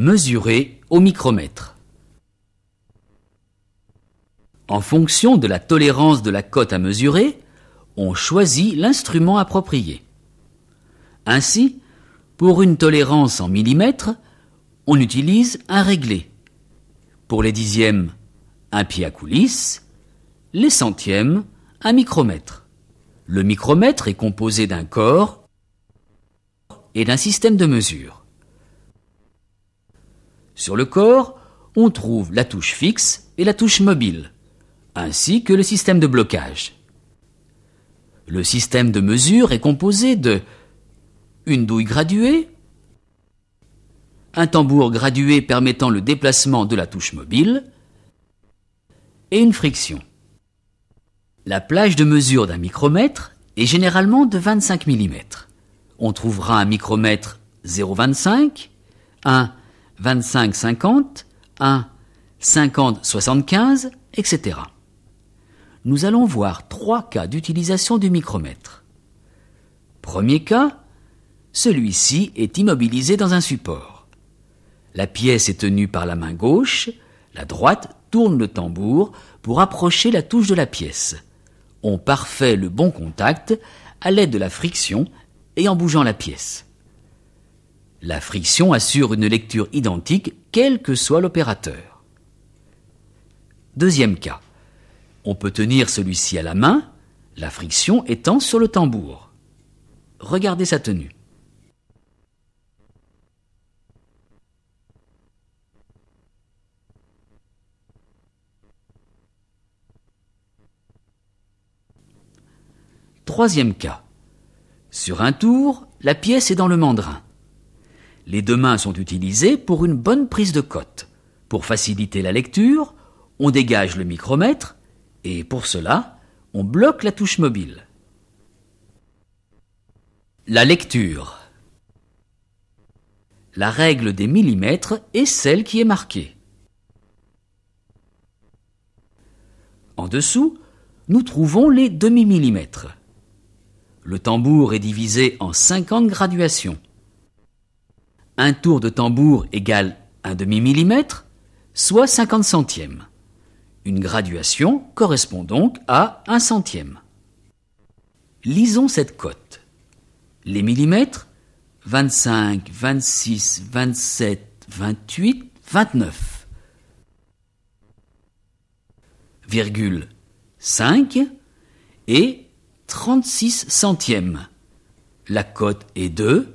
Mesurer au micromètre. En fonction de la tolérance de la cote à mesurer, on choisit l'instrument approprié. Ainsi, pour une tolérance en millimètres, on utilise un réglé. Pour les dixièmes, un pied à coulisse. Les centièmes, un micromètre. Le micromètre est composé d'un corps et d'un système de mesure. Sur le corps, on trouve la touche fixe et la touche mobile, ainsi que le système de blocage. Le système de mesure est composé de une douille graduée, un tambour gradué permettant le déplacement de la touche mobile, et une friction. La plage de mesure d'un micromètre est généralement de 25 mm. On trouvera un micromètre 0,25, un 25 50 1, 50 75, etc. Nous allons voir trois cas d'utilisation du micromètre. Premier cas, celui-ci est immobilisé dans un support. La pièce est tenue par la main gauche, la droite tourne le tambour pour approcher la touche de la pièce. On parfait le bon contact à l'aide de la friction et en bougeant la pièce. La friction assure une lecture identique quel que soit l'opérateur. Deuxième cas. On peut tenir celui-ci à la main, la friction étant sur le tambour. Regardez sa tenue. Troisième cas. Sur un tour, la pièce est dans le mandrin. Les deux mains sont utilisées pour une bonne prise de cote. Pour faciliter la lecture, on dégage le micromètre et pour cela, on bloque la touche mobile. La lecture. La règle des millimètres est celle qui est marquée. En dessous, nous trouvons les demi-millimètres. Le tambour est divisé en 50 graduations un tour de tambour égale un demi-millimètre, soit 50 centièmes. Une graduation correspond donc à un centième. Lisons cette cote. Les millimètres 25, 26, 27, 28, 29. 5 et 36 centièmes. La cote est 2.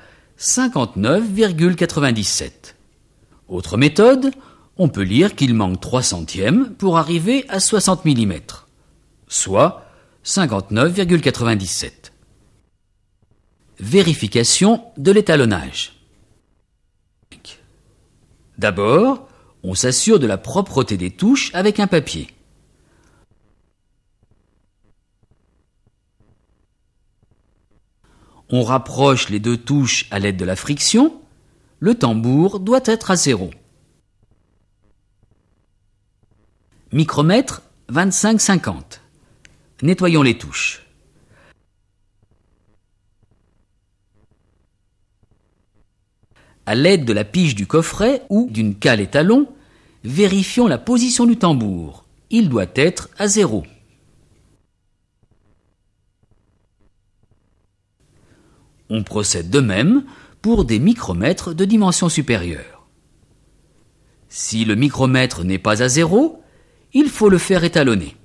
59,97. Autre méthode, on peut lire qu'il manque 3 centièmes pour arriver à 60 mm, soit 59,97. Vérification de l'étalonnage. D'abord, on s'assure de la propreté des touches avec un papier. on rapproche les deux touches à l'aide de la friction, le tambour doit être à zéro. Micromètre 25,50. Nettoyons les touches. À l'aide de la pige du coffret ou d'une cale étalon, vérifions la position du tambour. Il doit être à zéro. On procède de même pour des micromètres de dimension supérieure. Si le micromètre n'est pas à zéro, il faut le faire étalonner.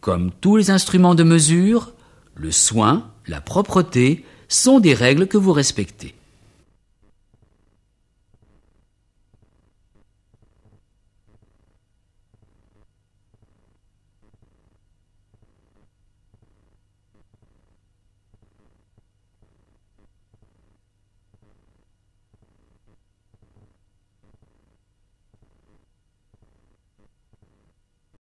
Comme tous les instruments de mesure, le soin, la propreté sont des règles que vous respectez.